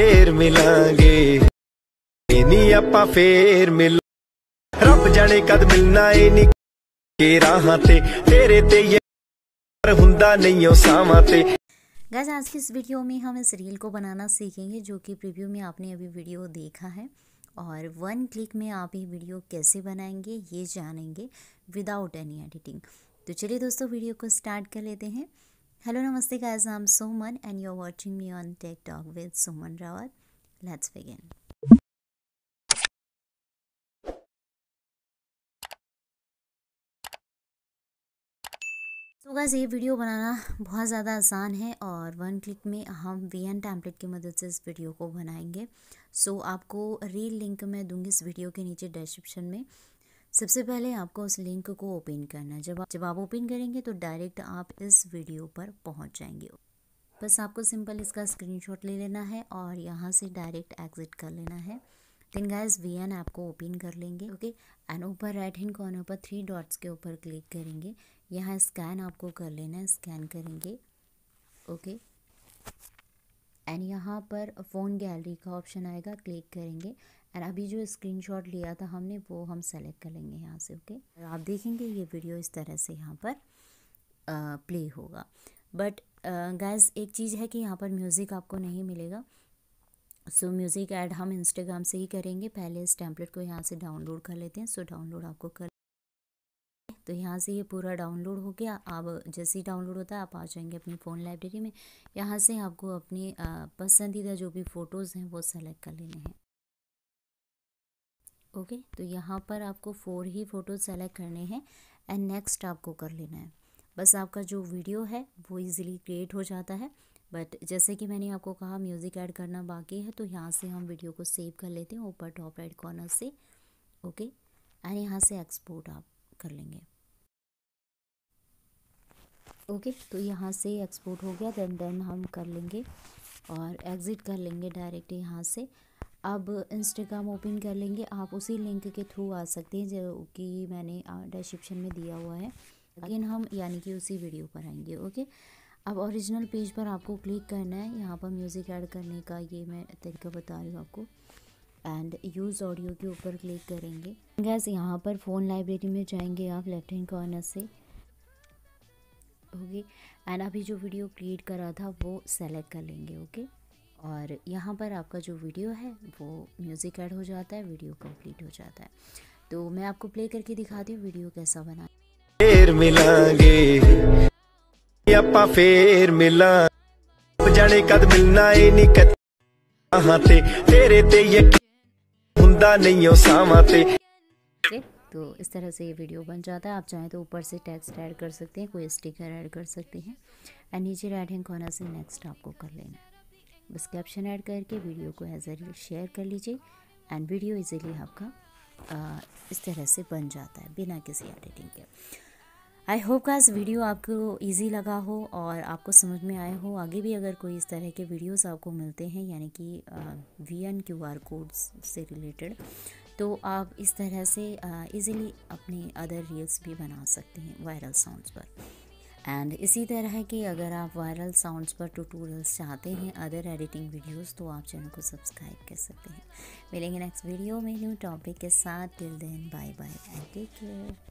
ਫੇਰ ਮਿਲਾਂਗੇ ਇਨੀ ਆਪਾਂ ਫੇਰ ਮਿਲ ਰੱਬ ਜਾਣੇ ਕਦ ਮਿਲਣਾ ਏ ਨਹੀਂ ਕੇ ते तेरे ते ये पर हुंदा नहीं ਉਹ ਸਾਵਾਂ ਤੇ गैस आज की इस वीडियो में हम इस रील को बनाना सीखेंगे जो कि प्रीव्यू में आपने अभी वीडियो देखा है और वन क्लिक में आप ये वीडियो कैसे बनाएंगे ये जानेंगे विदाउट एनी एडिटिंग तो चलिए दोस्तों वीडियो को स्टार्ट कर लेते हैं hello Hello, Namaste guys. I'm Soman and you're watching me on TikTok with Soman Rawat. Let's begin. तो so गैस ये वीडियो बनाना बहुत ज़्यादा आसान है और वन क्लिक में हम वी एन टैम्पलेट की मदद से इस वीडियो को बनाएंगे सो so, आपको रील लिंक मैं दूंगी इस वीडियो के नीचे डिस्क्रिप्शन में सबसे पहले आपको उस लिंक को ओपन करना है जब आप जब आप ओपन करेंगे तो डायरेक्ट आप इस वीडियो पर पहुंच जाएंगे बस आपको सिंपल इसका स्क्रीनशॉट ले लेना है और यहाँ से डायरेक्ट एग्जिट कर लेना है then guys V N app को ओपन कर लेंगे ओके एंड ऊपर राइट हैंड कॉर्नर पर थ्री डॉट्स के ऊपर क्लिक करेंगे यहाँ स्कैन आपको कर लेना है स्कैन करेंगे ओके एंड यहाँ पर फ़ोन गैलरी का ऑप्शन आएगा क्लिक करेंगे एंड अभी जो स्क्रीनशॉट लिया था हमने वो हम सेलेक्ट कर लेंगे यहाँ से ओके okay? आप देखेंगे ये वीडियो इस तरह से यहाँ पर प्ले होगा बट uh, एक चीज़ है कि यहाँ पर म्यूज़िक आपको नहीं मिलेगा सो म्यूज़िक ऐड हम इंस्टाग्राम से ही करेंगे पहले इस टैंपलेट को यहाँ से डाउनलोड कर लेते हैं सो so, डाउनलोड आपको कर तो यहाँ से ये पूरा डाउनलोड हो गया आप जैसे ही डाउनलोड होता है आप आ जाएंगे अपनी फ़ोन लाइब्रेरी में यहाँ से आपको अपनी पसंदीदा जो भी फ़ोटोज़ हैं वो सेलेक्ट कर लेने हैं ओके तो यहाँ पर आपको फोर ही फ़ोटो सेलेक्ट करने हैं एंड नेक्स्ट आपको कर लेना है बस आपका जो वीडियो है वो इजीली क्रिएट हो जाता है बट जैसे कि मैंने आपको कहा म्यूज़िक ऐड करना बाकी है तो यहाँ से हम वीडियो को सेव कर लेते हैं ऊपर टॉप राइट कॉर्नर से ओके एंड यहाँ से एक्सपोर्ट आप कर लेंगे ओके तो यहाँ से एक्सपोर्ट हो गया देन देन हम कर लेंगे और एग्ज़िट कर लेंगे डायरेक्ट यहाँ से अब इंस्टाग्राम ओपन कर लेंगे आप उसी लिंक के थ्रू आ सकते हैं जो कि मैंने डिस्क्रिप्शन में दिया हुआ है लेकिन हम यानी कि उसी वीडियो पर आएंगे ओके अब ओरिजिनल पेज पर आपको क्लिक करना है यहाँ पर म्यूज़िक ऐड करने का ये मैं तरीका बता रही हूँ आपको एंड यूज़ ऑडियो के ऊपर क्लिक करेंगे गैस यहाँ पर फ़ोन लाइब्रेरी में जाएंगे आप लेफ्ट हैंड कॉर्नर से ओके एंड अभी जो वीडियो क्रिएट करा था वो सेलेक्ट कर लेंगे ओके okay? और यहाँ पर आपका जो वीडियो है वो म्यूज़िक ऐड हो जाता है वीडियो कंप्लीट हो जाता है तो मैं आपको प्ले करके दिखाती हूँ वीडियो कैसा बना फिर मिलांगे फिर ਫੇਰ ਮਿਲਾਂ ਜਾਣੇ ਕਦ ਮਿਲਣਾ ਏ ਨਹੀਂ ਕਹਾਂ ਤੇ ਤੇਰੇ ਤੇ ਯਕੀਨ ਹੁੰਦਾ ਨਹੀਂ ਉਹ ਸਾਵਾਂ ਤੇ तो इस तरह से ये वीडियो बन जाता है आप चाहें तो ऊपर से टेक्स्ट ऐड कर सकते हैं कोई स्टिकर ऐड कर सकते हैं एंड नीचे राइट हैंड कॉर्नर से नेक्स्ट आपको कर लेना है बस कैप्शन ऐड करके वीडियो को एज ए शेयर कर लीजिए एंड वीडियो इजीली आपका आ, इस तरह से बन जाता है बिना किसी एडिटिंग के आई होप का वीडियो आपको इजी लगा हो और आपको समझ में आया हो आगे भी अगर कोई इस तरह के वीडियोस आपको मिलते हैं यानी कि V N Q R codes से रिलेटेड तो आप इस तरह से इजीली अपने अदर रील्स भी बना सकते हैं वायरल साउंड्स पर एंड इसी तरह के अगर आप वायरल साउंड्स पर ट्यूटोरियल्स चाहते हैं अदर एडिटिंग वीडियोस तो आप चैनल को सब्सक्राइब कर सकते हैं मिलेंगे नेक्स्ट वीडियो में न्यू टॉपिक के साथ till then bye bye and take care